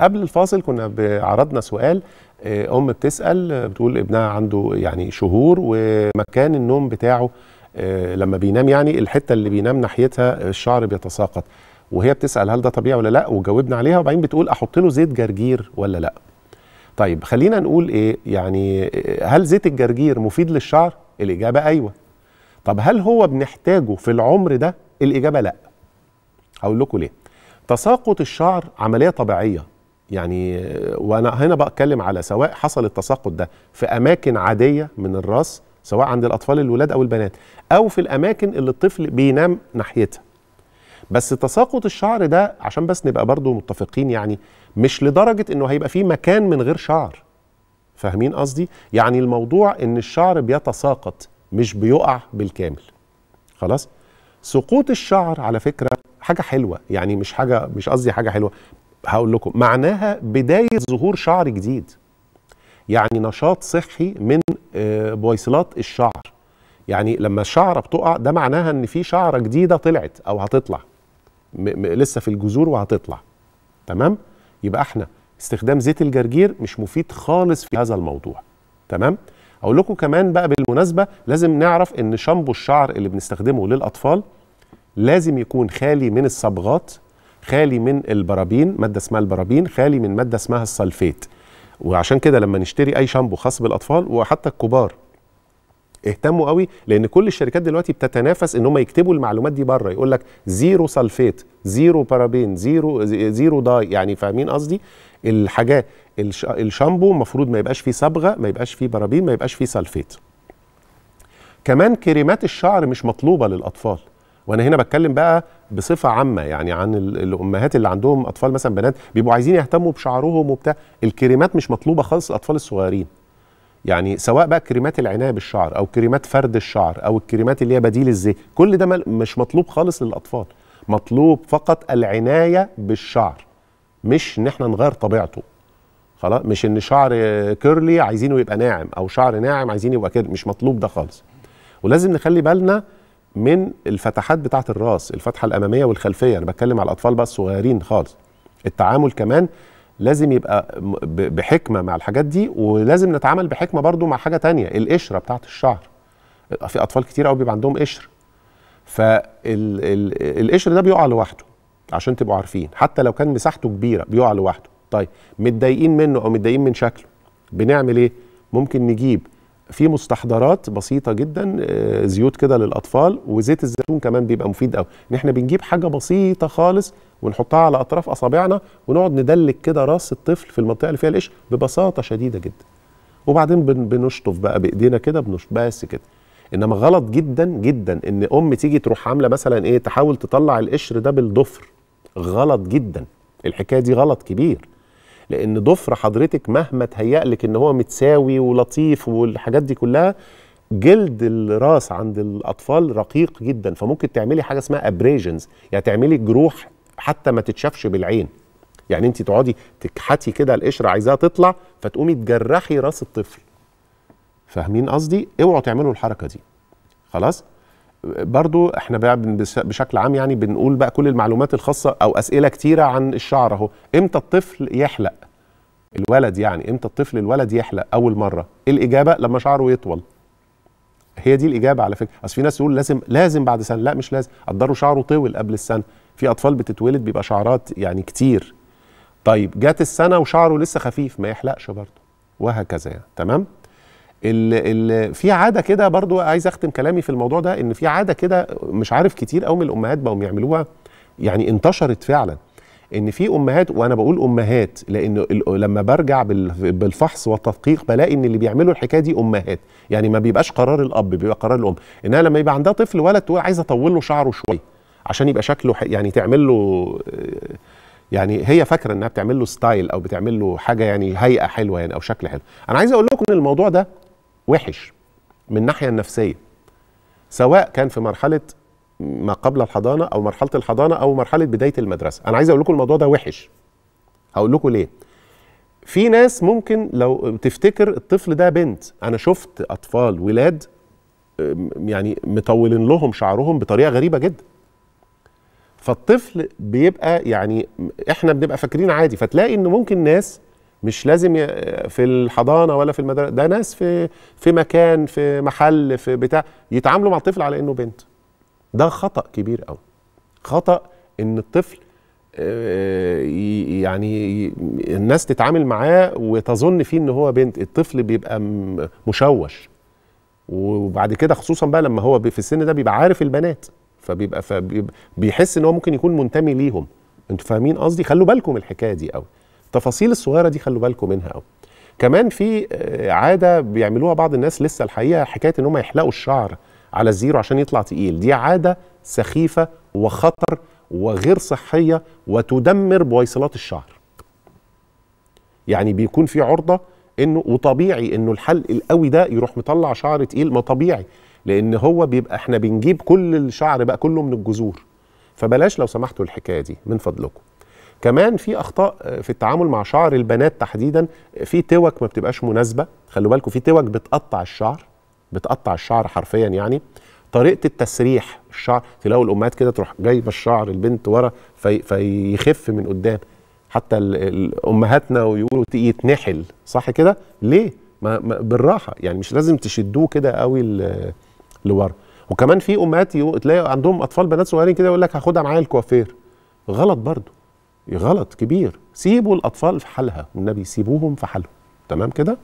قبل الفاصل كنا عرضنا سؤال آه، ام بتسال آه، بتقول ابنها عنده يعني شهور ومكان النوم بتاعه آه، لما بينام يعني الحته اللي بينام ناحيتها الشعر بيتساقط وهي بتسال هل ده طبيعي ولا لا وجاوبنا عليها وبعدين بتقول احط له زيت جرجير ولا لا طيب خلينا نقول ايه يعني هل زيت الجرجير مفيد للشعر الاجابه ايوه طب هل هو بنحتاجه في العمر ده الاجابه لا هقول لكم ليه تساقط الشعر عمليه طبيعيه يعني وانا هنا بتكلم على سواء حصل التساقط ده في اماكن عاديه من الراس سواء عند الاطفال الولاد او البنات او في الاماكن اللي الطفل بينام ناحيتها بس تساقط الشعر ده عشان بس نبقى برضو متفقين يعني مش لدرجه انه هيبقى فيه مكان من غير شعر فاهمين قصدي يعني الموضوع ان الشعر بيتساقط مش بيقع بالكامل خلاص سقوط الشعر على فكره حاجه حلوه يعني مش حاجه مش قصدي حاجه حلوه هقول لكم معناها بداية ظهور شعر جديد يعني نشاط صحي من آه، بويصلات الشعر يعني لما الشعرة بتقع ده معناها ان في شعرة جديدة طلعت او هتطلع لسه في الجذور وهتطلع تمام يبقى احنا استخدام زيت الجرجير مش مفيد خالص في هذا الموضوع تمام اقول لكم كمان بقى بالمناسبه لازم نعرف ان شامبو الشعر اللي بنستخدمه للاطفال لازم يكون خالي من الصبغات خالي من البرابين ماده اسمها البرابين خالي من ماده اسمها السلفيت وعشان كده لما نشتري اي شامبو خاص بالاطفال وحتى الكبار اهتموا قوي لان كل الشركات دلوقتي بتتنافس ان هم يكتبوا المعلومات دي بره يقول لك زيرو سلفيت زيرو بارابين زيرو زيرو داي يعني فاهمين قصدي الحاجات الشامبو المفروض ما يبقاش فيه صبغه ما يبقاش فيه بارابين ما يبقاش فيه سلفيت كمان كريمات الشعر مش مطلوبه للاطفال وانا هنا بتكلم بقى بصفه عامه يعني عن الامهات اللي عندهم اطفال مثلا بنات بيبقوا عايزين يهتموا بشعرهم وبتاع الكريمات مش مطلوبه خالص الاطفال الصغيرين يعني سواء بقى كريمات العنايه بالشعر او كريمات فرد الشعر او الكريمات اللي هي بديل الزيت كل ده مش مطلوب خالص للاطفال مطلوب فقط العنايه بالشعر مش ان احنا نغير طبيعته خلاص مش ان شعر كيرلي عايزينه يبقى ناعم او شعر ناعم عايزين يبقى كده مش مطلوب ده خالص ولازم نخلي بالنا من الفتحات بتاعه الراس الفتحه الاماميه والخلفيه انا بتكلم على الاطفال بقى الصغيرين خالص التعامل كمان لازم يبقى بحكمه مع الحاجات دي ولازم نتعامل بحكمه برضو مع حاجه تانية القشره بتاعه الشعر في اطفال كتير قوي بيبقى عندهم قشر فالقشر ده بيقع لوحده عشان تبقوا عارفين حتى لو كان مساحته كبيره بيقع لوحده طيب متضايقين منه او متضايقين من شكله بنعمل ايه ممكن نجيب في مستحضرات بسيطه جدا آه، زيوت كده للاطفال وزيت الزيتون كمان بيبقى مفيد قوي ان احنا بنجيب حاجه بسيطه خالص ونحطها على اطراف اصابعنا ونقعد ندلك كده راس الطفل في المنطقه اللي فيها القش ببساطه شديده جدا وبعدين بنشطف بقى بايدينا كده بنشطف بس كده انما غلط جدا جدا ان ام تيجي تروح عامله مثلا ايه تحاول تطلع القشر ده بالضفر غلط جدا الحكايه دي غلط كبير لان ضفر حضرتك مهما تهيأ لك ان هو متساوي ولطيف والحاجات دي كلها جلد الراس عند الاطفال رقيق جدا فممكن تعملي حاجه اسمها ابريجنز يعني تعملي جروح حتى ما تتشافش بالعين يعني انت تقعدي تكحتي كده القشره عايزاها تطلع فتقومي تجرحي راس الطفل فاهمين قصدي اوعوا تعملوا الحركه دي خلاص برضو احنا بقى بشكل عام يعني بنقول بقى كل المعلومات الخاصه او اسئله كتيره عن الشعر اهو امتى الطفل يحلق الولد يعني امتى الطفل الولد يحلق اول مره الاجابه لما شعره يطول هي دي الاجابه على فكره اصل في ناس تقول لازم لازم بعد سنه لا مش لازم قدروا شعره طول قبل السنه في اطفال بتتولد بيبقى شعرات يعني كتير طيب جت السنه وشعره لسه خفيف ما يحلقش برضه وهكذا يعني تمام ال ال في عاده كده برضو عايز اختم كلامي في الموضوع ده ان في عاده كده مش عارف كتير قوي من الامهات بقوا يعملوها يعني انتشرت فعلا ان في امهات وانا بقول امهات لان لما برجع بالفحص والتدقيق بلاقي ان اللي بيعملوا الحكايه دي امهات يعني ما بيبقاش قرار الاب بيبقى قرار الام انها لما يبقى عندها طفل ولد تقول عايزه اطول له شعره شويه عشان يبقى شكله يعني تعمل له يعني هي فاكره انها بتعمل له ستايل او بتعمل له حاجه يعني هيئه حلوه يعني او شكل حلو انا عايز اقول لكم ان الموضوع ده وحش من الناحيه النفسيه سواء كان في مرحله ما قبل الحضانه او مرحله الحضانه او مرحله بدايه المدرسه انا عايز اقول لكم الموضوع ده وحش هقول لكم ليه في ناس ممكن لو تفتكر الطفل ده بنت انا شفت اطفال ولاد يعني مطولين لهم شعرهم بطريقه غريبه جدا فالطفل بيبقى يعني احنا بنبقى فاكرين عادي فتلاقي ان ممكن ناس مش لازم في الحضانه ولا في المدرسه ده ناس في في مكان في محل في بتاع يتعاملوا مع الطفل على انه بنت ده خطا كبير قوي خطا ان الطفل آه، يعني الناس تتعامل معاه وتظن فيه ان هو بنت الطفل بيبقى مشوش وبعد كده خصوصا بقى لما هو في السن ده بيبقى عارف البنات فبيبقى, بيحس ان هو ممكن يكون منتمي ليهم انتوا فاهمين قصدي خلوا بالكم الحكايه دي قوي التفاصيل الصغيره دي خلوا بالكم منها قوي كمان في آه، عاده بيعملوها بعض الناس لسه الحقيقه حكايه ان هم يحلقوا الشعر على الزيرو عشان يطلع تقيل دي عاده سخيفه وخطر وغير صحيه وتدمر بويصلات الشعر يعني بيكون في عرضه انه وطبيعي انه الحلق القوي ده يروح مطلع شعر تقيل ما طبيعي لان هو بيبقى احنا بنجيب كل الشعر بقى كله من الجذور فبلاش لو سمحتوا الحكايه دي من فضلكم كمان في اخطاء آه، في التعامل مع شعر البنات تحديدا في توك ما بتبقاش مناسبه خلوا بالكم في توك بتقطع الشعر بتقطع الشعر حرفيا يعني طريقه التسريح الشعر تلاقوا الامهات كده تروح جايبه الشعر البنت ورا في فيخف من قدام حتى امهاتنا ويقولوا يتنحل صح كده ليه ما ما بالراحه يعني مش لازم تشدوه كده قوي لورا وكمان في امهات تلاقي عندهم اطفال بنات صغيرين كده يقول لك هاخدها معايا الكوافير غلط برضه غلط كبير سيبوا الاطفال في حالها والنبي سيبوهم في حالهم تمام كده